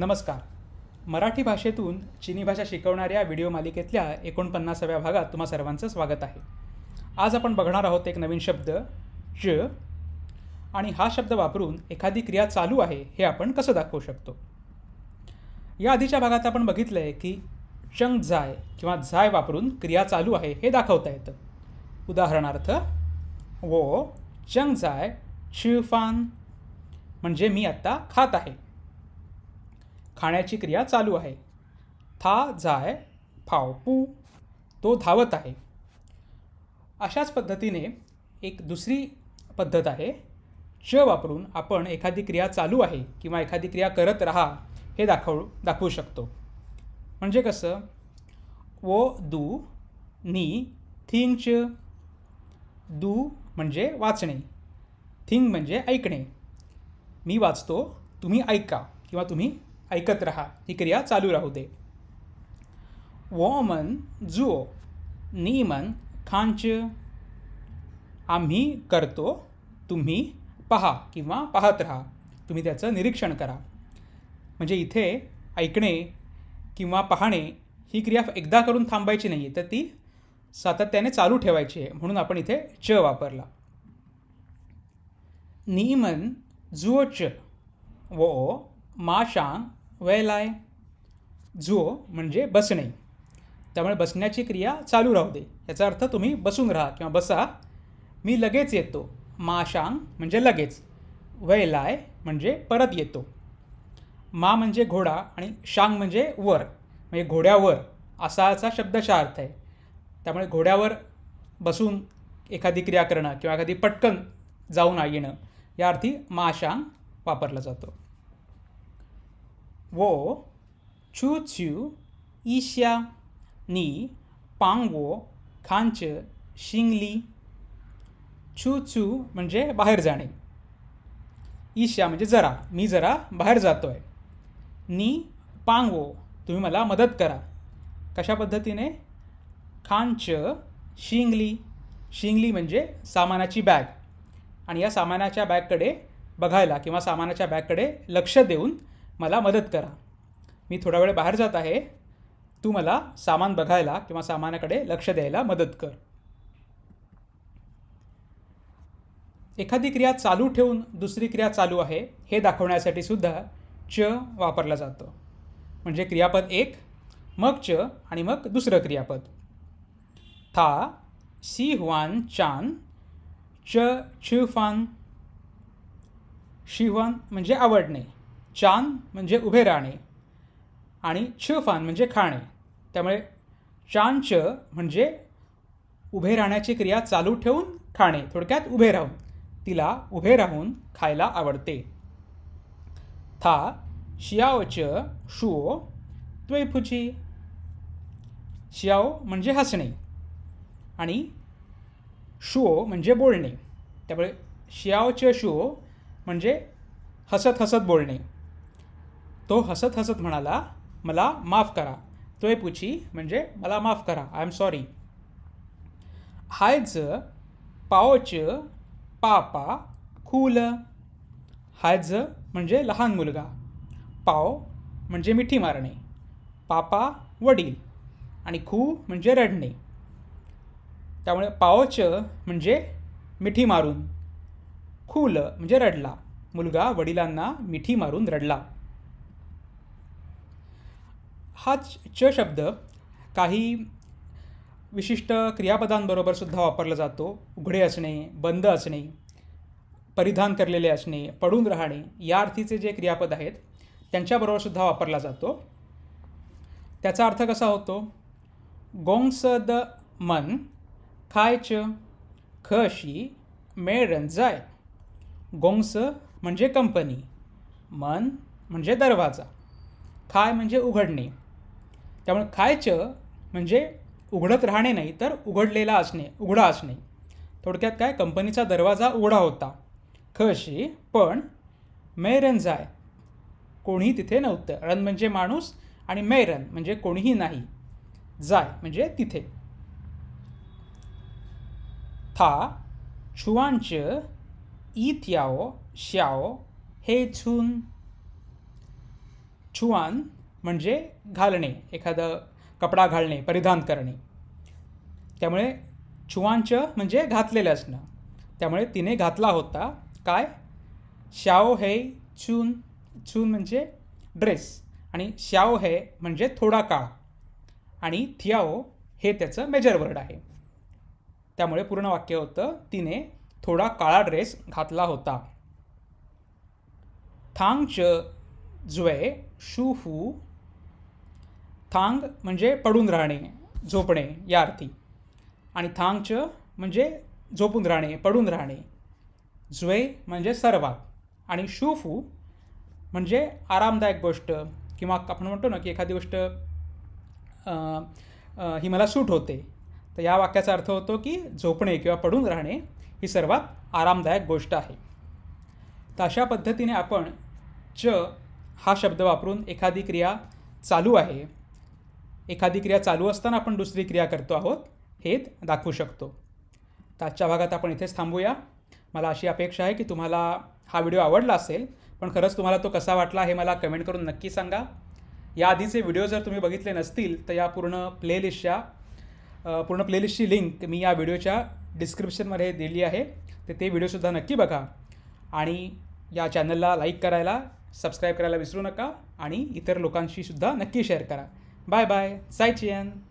नमस्कार मराठी भाषेतून चिनी भाषा शिकवणाऱ्या व्हिडिओ मालिकेतल्या एकोणपन्नासाव्या भागात तुम्हा सर्वांचं स्वागत आहे आज आपण बघणार आहोत एक नवीन शब्द च आणि हा शब्द वापरून एखादी क्रिया चालू आहे हे आपण कसं दाखवू शकतो या आधीच्या भागात आपण बघितलं आहे की चंग झाय किंवा झाय वापरून क्रिया चालू आहे हे दाखवता येतं उदाहरणार्थ वो चंग झाय फान म्हणजे मी आत्ता खात आहे खाण्याची क्रिया चालू आहे था जाय फाव पू तो धावत आहे अशाच पद्धतीने एक दुसरी पद्धत आहे च वापरून आपण एखादी क्रिया चालू आहे किंवा एखादी क्रिया करत राहा हे दाखव दाखवू शकतो म्हणजे कसं वो दू नी च दू म्हणजे वाचणे थिंग म्हणजे ऐकणे मी वाचतो तुम्ही ऐका किंवा तुम्ही ऐकत रहा ही क्रिया चालू राहू दे वॉमन जुओ नीमन खांच आम्ही करतो तुम्ही पहा किंवा पाहत राहा तुम्ही त्याचं निरीक्षण करा म्हणजे इथे ऐकणे किंवा पाहणे ही क्रिया एकदा करून थांबायची नाही आहे तर ती सातत्याने चालू ठेवायची आहे म्हणून आपण इथे च वापरला नीमन जुओ च वो माशांग लाय जुओ म्हणजे बसणे त्यामुळे बसण्याची क्रिया चालू राहू दे याचा अर्थ तुम्ही बसून राहा किंवा बसा मी लगेच येतो माशांग म्हणजे लगेच लाय म्हणजे परत येतो मा म्हणजे घोडा आणि शांग म्हणजे वर म्हणजे घोड्यावर असाचा शब्दशा अर्थ आहे त्यामुळे घोड्यावर बसून एखादी क्रिया करणं किंवा एखादी पटकन जाऊन येणं या अर्थी माशांग वापरला जातो 我出去一下，你帮我看着行李。छू छू म्हणजे बाहेर जाणे ईशा म्हणजे जरा मी जरा बाहेर जातो आहे नी पांगवो तुम्ही मला मदत करा कशा पद्धतीने खांच शिंगली शिंगली म्हणजे सामानाची बॅग आणि या सामानाच्या बॅगकडे बघायला किंवा सामानाच्या बॅगकडे लक्ष देऊन मला मदत करा मी थोडा वेळ बाहेर जात आहे तू मला सामान बघायला किंवा सामानाकडे लक्ष द्यायला मदत कर एखादी क्रिया चालू ठेवून दुसरी क्रिया चालू आहे हे दाखवण्यासाठी सुद्धा च वापरला जातं म्हणजे क्रियापद एक मग च आणि मग दुसरं क्रियापद था सी हुआन चान च शिवान म्हणजे आवडणे चान म्हणजे उभे राहणे आणि छफान म्हणजे खाणे त्यामुळे चानच म्हणजे उभे राहण्याची क्रिया चालू ठेवून खाणे थोडक्यात उभे राहून तिला उभे राहून खायला आवडते था शियाओच शुओ त्वैफुची शियाओ म्हणजे हसणे आणि शुओ म्हणजे बोलणे त्यामुळे शियाओच शुओ म्हणजे हसत हसत बोलणे तो हसत हसत म्हणाला मला माफ करा तोय पुची म्हणजे मला माफ करा आय एम सॉरी हायज पाओच पापा खूल हायज म्हणजे लहान मुलगा पाव म्हणजे मिठी मारणे पापा वडील आणि खू म्हणजे रडणे त्यामुळे पाओच म्हणजे मिठी मारून खूल म्हणजे रडला मुलगा वडिलांना मिठी मारून रडला हा च शब्द काही विशिष्ट क्रियापदांबरोबर सुद्धा वापरला जातो उघडे असणे बंद असणे परिधान करलेले असणे पडून राहणे या अर्थीचे जे क्रियापद आहेत त्यांच्याबरोबर सुद्धा वापरला जातो त्याचा अर्थ कसा होतो गोंगस द मन च खशी मेळन जाय गोंगस म्हणजे कंपनी मन म्हणजे दरवाजा खाय म्हणजे उघडणे त्यामुळे खायचं म्हणजे उघडत राहणे नाही तर उघडलेला असणे उघडा असणे थोडक्यात काय कंपनीचा दरवाजा उघडा होता खशी पण मैरन जाय कोणी तिथे नव्हतं रन म्हणजे माणूस आणि मैरन म्हणजे कोणीही नाही जाय म्हणजे तिथे था छुआंच ईत याओ श्याओ हे छुन छुआन म्हणजे घालणे एखादं कपडा घालणे परिधान करणे त्यामुळे चुवांच म्हणजे घातलेलं असणं त्यामुळे तिने घातला होता काय शाओ हे चून चून म्हणजे ड्रेस आणि शाओ हे म्हणजे थोडा काळ आणि थियाओ हे त्याचं मेजर वर्ड आहे त्यामुळे पूर्ण वाक्य होतं तिने थोडा काळा ड्रेस घातला होता थांग च जुए शू फू थांग म्हणजे पडून राहणे झोपणे या अर्थी आणि च म्हणजे झोपून राहणे पडून राहणे झुए म्हणजे सर्वात आणि शूफू म्हणजे आरामदायक गोष्ट किंवा आपण म्हणतो ना की एखादी गोष्ट ही मला सूट होते तर या वाक्याचा अर्थ होतो की झोपणे किंवा पडून राहणे ही सर्वात आरामदायक गोष्ट आहे तर अशा पद्धतीने आपण च हा शब्द वापरून एखादी क्रिया चालू आहे एखादी क्रिया चालू असताना आपण दुसरी क्रिया करतो आहोत हे दाखवू शकतो आजच्या भागात आपण इथेच थांबूया मला अशी अपेक्षा आहे की तुम्हाला हा व्हिडिओ आवडला असेल पण खरंच तुम्हाला तो कसा वाटला हे मला कमेंट करून नक्की सांगा या आधीचे व्हिडिओ जर तुम्ही बघितले नसतील तर या पूर्ण प्लेलिस्टच्या पूर्ण प्लेलिस्टची लिंक मी या व्हिडिओच्या डिस्क्रिप्शनमध्ये दिली आहे तर ते व्हिडिओसुद्धा नक्की बघा आणि या चॅनलला लाईक करायला सबस्क्राईब करायला विसरू नका आणि इतर लोकांशीसुद्धा नक्की शेअर करा Bye bye. 再见。